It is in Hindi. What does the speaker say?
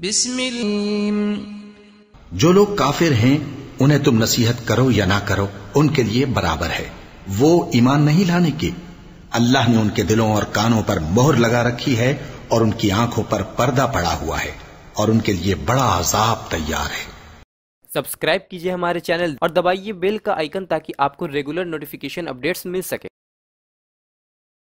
बिस्मिल्लाह जो लोग काफिर हैं उन्हें तुम नसीहत करो या ना करो उनके लिए बराबर है वो ईमान नहीं लाने के अल्लाह ने उनके दिलों और कानों पर मोहर लगा रखी है और उनकी आंखों पर पर्दा पड़ा हुआ है और उनके लिए बड़ा अजाब तैयार है सब्सक्राइब कीजिए हमारे चैनल और दबाइए बेल का आइकन ताकि आपको रेगुलर नोटिफिकेशन अपडेट्स मिल सके